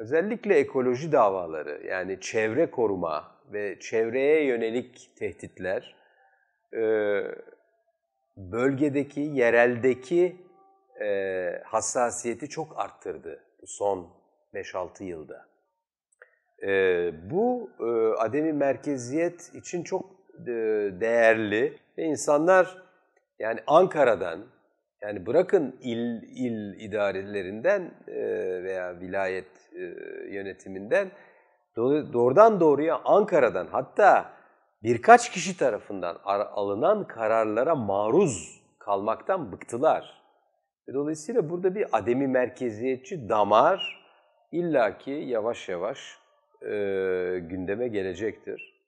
Özellikle ekoloji davaları yani çevre koruma ve çevreye yönelik tehditler e, bölgedeki, yereldeki e, hassasiyeti çok arttırdı son 5-6 yılda. E, bu ademi merkeziyet için çok değerli ve insanlar yani Ankara'dan, yani bırakın il, il idarelerinden e, veya vilayet e, yönetiminden doğrudan doğruya Ankara'dan hatta birkaç kişi tarafından alınan kararlara maruz kalmaktan bıktılar. Dolayısıyla burada bir ademi merkeziyetçi damar illaki yavaş yavaş e, gündeme gelecektir.